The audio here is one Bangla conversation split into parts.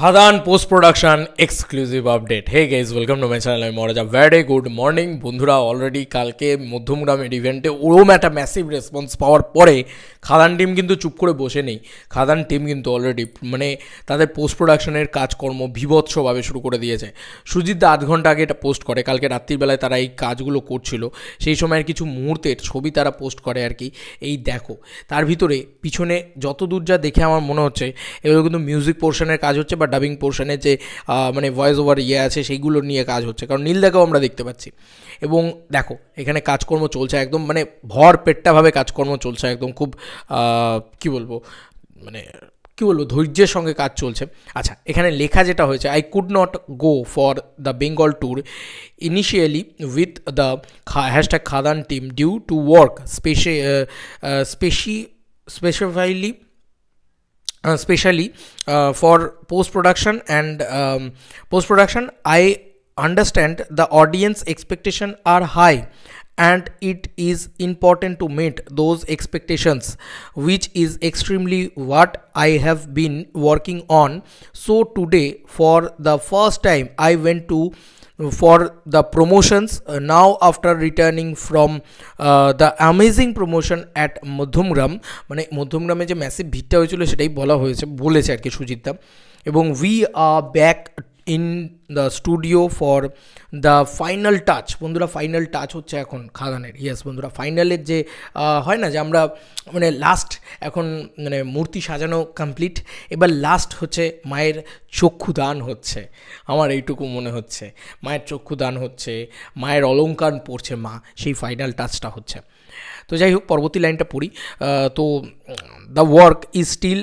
Khadaan post production exclusive update hey guys welcome to my channel আমি মহারাজা ভ্যারি গুড মর্নিং বন্ধুরা অলরেডি কালকে মধ্যমগ্রামের ইভেন্টে ওরম একটা ম্যাসিভ রেসপন্স পাওয়ার পরে খাদান টিম কিন্তু চুপ করে বসে নেই খাদান টিম কিন্তু অলরেডি মানে তাদের পোস্ট প্রোডাকশনের কাজকর্ম বিভৎসভাবে শুরু করে দিয়েছে সুজিত দা আধ ঘন্টা আগে এটা পোস্ট করে কালকে রাত্রিবেলায় তারা এই কাজগুলো করছিল সেই সময়ের কিছু মুহূর্তের ছবি তারা পোস্ট করে আর কি এই দেখো তার ভিতরে পিছনে যত দূর যা দেখে আমার মনে হচ্ছে এগুলো কিন্তু মিউজিক পোর্শনের কাজ হচ্ছে বা বা ডাবিং পোর্শনে যে মানে ভয়েস ওভার ইয়ে আছে সেইগুলো নিয়ে কাজ হচ্ছে কারণ নীলদাকেও আমরা দেখতে পাচ্ছি এবং দেখো এখানে কাজকর্ম চলছে একদম মানে ভর পেট্টাভাবে কাজকর্ম চলছে একদম খুব কি বলবো মানে কি বলবো ধৈর্যের সঙ্গে কাজ চলছে আচ্ছা এখানে লেখা যেটা হয়েছে I could not go for the Bengal tour initially with the hashtag Khadaan team due to work spe speci specially especially uh, uh, for post production and um, post production i understand the audience expectation are high and it is important to meet those expectations which is extremely what I have been working on so today for the first time I went to for the promotions uh, now after returning from uh, the amazing promotion at Madhyamgram মানে মধ্যমগ্রামে যে ম্যাসিভ ভিটটা হয়েছিল সেটাই বলা হয়েছে বলেছে আর কি সুজিতদা এবং we are back. In the studio for the final touch বন্ধুরা ফাইনাল টাচ হচ্ছে এখন খাদানের ইয়েস বন্ধুরা ফাইনালের যে হয় না যে আমরা মানে লাস্ট এখন মানে মূর্তি সাজানো কমপ্লিট এবার লাস্ট হচ্ছে মায়ের চক্ষুদান হচ্ছে আমার এইটুকু মনে হচ্ছে মায়ের চক্ষুদান হচ্ছে মায়ের অলঙ্কার পড়ছে মা সেই ফাইনাল টাচটা হচ্ছে তো যাই হোক পরবর্তী লাইনটা পড়ি তো the work is still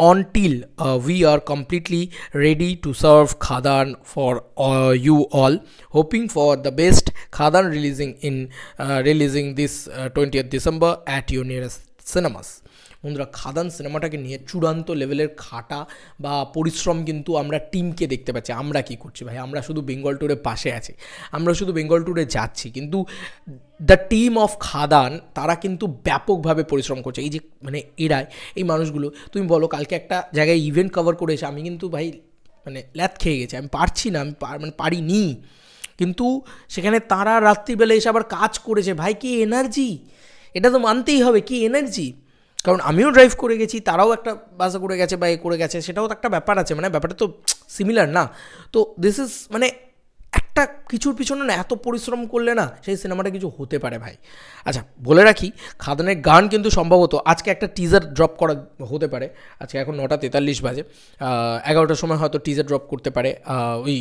until uh, we are completely ready to serve Khadan for uh, you all hoping for the best Khadan releasing in uh, releasing this 20th uh, December at your nearest cinemas বন্ধুরা খাদান সিনেমাটাকে নিয়ে চূড়ান্ত লেভেলের খাটা বা পরিশ্রম কিন্তু আমরা টিমকে দেখতে পাচ্ছি আমরা কি করছি ভাই আমরা শুধু বেঙ্গল ট্যুরে পাশে আছি আমরা শুধু বেঙ্গল ট্যুরে যাচ্ছি কিন্তু দ্য টিম অফ খাদান তারা কিন্তু ব্যাপকভাবে পরিশ্রম করছে এই যে মানে এরাই এই মানুষগুলো তুমি বলো কালকে একটা জায়গায় ইভেন্ট কভার করে এসে আমি কিন্তু ভাই মানে ল্যাথ খেয়ে গেছি আমি পারছি না আমি মানে পারিনি কিন্তু সেখানে তারা রাত্রিবেলা এসে আবার কাজ করেছে ভাই কি এনার্জি এটা তো মানতেই হবে কি এনার্জি কারণ আমিও ড্রাইভ করে গেছি তারাও একটা বাসে করে গেছে বা এ করে গেছে সেটাও তো একটা ব্যাপার আছে মানে ব্যাপারটা তো সিমিলার না তো দিস ইজ মানে একটা কিছুর পিছনে না এত পরিশ্রম করলে না সেই সিনেমাটা কিছু হতে পারে ভাই আচ্ছা বলে রাখি খাদানের গান কিন্তু সম্ভবত আজকে একটা টিজার ড্রপ করা হতে পারে আজকে এখন নটা তেতাল্লিশ বাজে এগারোটার সময় হয়তো টিজার ড্রপ করতে পারে ওই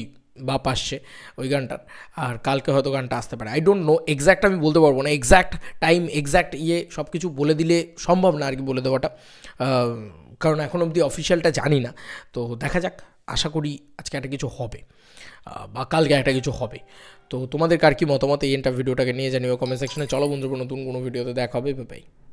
বাপ আসছে ওই গানটার আর কালকে হয়তো গানটা আসতে পারে আই ডোন্ট নো এক্স্যাক্ট আমি বলতে পারবো না এক্স্যাক্ট টাইম এক্স্যাক্ট ইয়ে সব কিছু বলে দিলে সম্ভব না আর কি বলে দেওয়াটা কারণ এখন অবধি অফিসিয়ালটা জানি না তো দেখা যাক আশা করি আজকে একটা কিছু হবে বা কালকে একটা কিছু হবে তো তোমাদের কার কি মতামত এই এন্টার ভিডিওটাকে নিয়ে জানিও কমেন্ট সেকশনে চলো বন্ধুরা নতুন কোনো ভিডিওতে দেখা হবে বাই